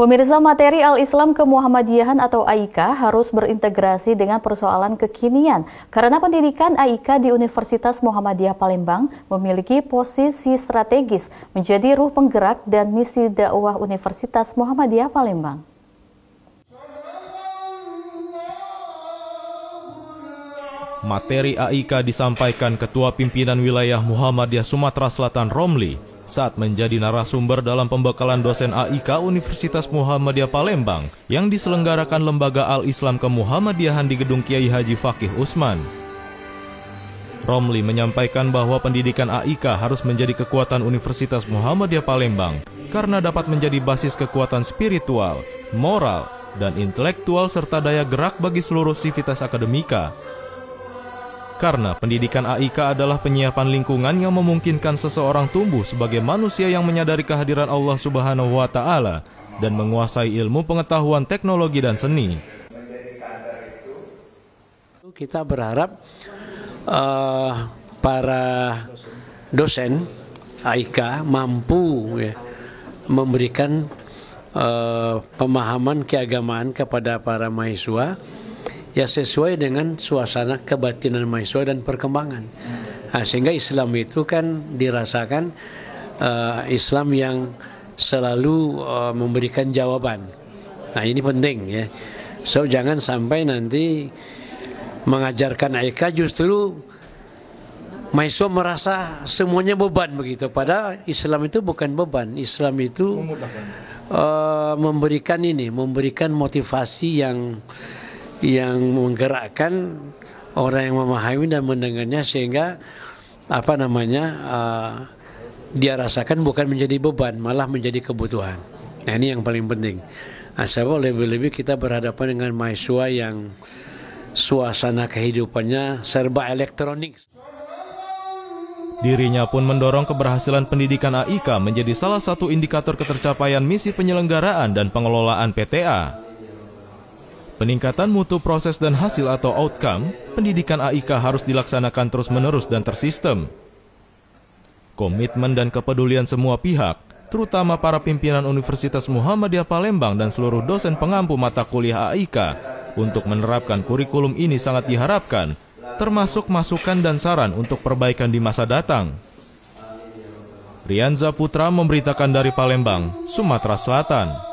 Pemirsa materi Al-Islam Muhammadiyahan atau AIKA harus berintegrasi dengan persoalan kekinian karena pendidikan AIKA di Universitas Muhammadiyah Palembang memiliki posisi strategis menjadi ruh penggerak dan misi dakwah Universitas Muhammadiyah Palembang. Materi AIKA disampaikan Ketua Pimpinan Wilayah Muhammadiyah Sumatera Selatan Romli saat menjadi narasumber dalam pembekalan dosen AIK Universitas Muhammadiyah Palembang yang diselenggarakan Lembaga Al-Islam Kemuhammadiyahan di Gedung Kiai Haji Fakih Usman. Romli menyampaikan bahwa pendidikan AIK harus menjadi kekuatan Universitas Muhammadiyah Palembang karena dapat menjadi basis kekuatan spiritual, moral, dan intelektual serta daya gerak bagi seluruh sivitas akademika karena pendidikan AIK adalah penyiapan lingkungan yang memungkinkan seseorang tumbuh sebagai manusia yang menyadari kehadiran Allah Subhanahu wa taala dan menguasai ilmu pengetahuan teknologi dan seni. Kita berharap uh, para dosen AIK mampu ya, memberikan uh, pemahaman keagamaan kepada para mahasiswa ya sesuai dengan suasana kebatinan mahasiswa dan perkembangan. Nah, sehingga Islam itu kan dirasakan uh, Islam yang selalu uh, memberikan jawaban. Nah ini penting ya. So jangan sampai nanti mengajarkan Aika justru mahasiswa merasa semuanya beban begitu. Padahal Islam itu bukan beban. Islam itu uh, memberikan ini, memberikan motivasi yang yang menggerakkan orang yang memahami dan mendengarnya sehingga apa namanya uh, dia rasakan bukan menjadi beban malah menjadi kebutuhan. Nah ini yang paling penting. Asal nah, lebih-lebih kita berhadapan dengan mahasiswa yang suasana kehidupannya serba elektronik. Dirinya pun mendorong keberhasilan pendidikan AIK menjadi salah satu indikator ketercapaian misi penyelenggaraan dan pengelolaan PTA. Peningkatan mutu proses dan hasil atau outcome, pendidikan AIK harus dilaksanakan terus-menerus dan tersistem. Komitmen dan kepedulian semua pihak, terutama para pimpinan Universitas Muhammadiyah Palembang dan seluruh dosen pengampu mata kuliah AIK, untuk menerapkan kurikulum ini sangat diharapkan, termasuk masukan dan saran untuk perbaikan di masa datang. Rianza Putra memberitakan dari Palembang, Sumatera Selatan.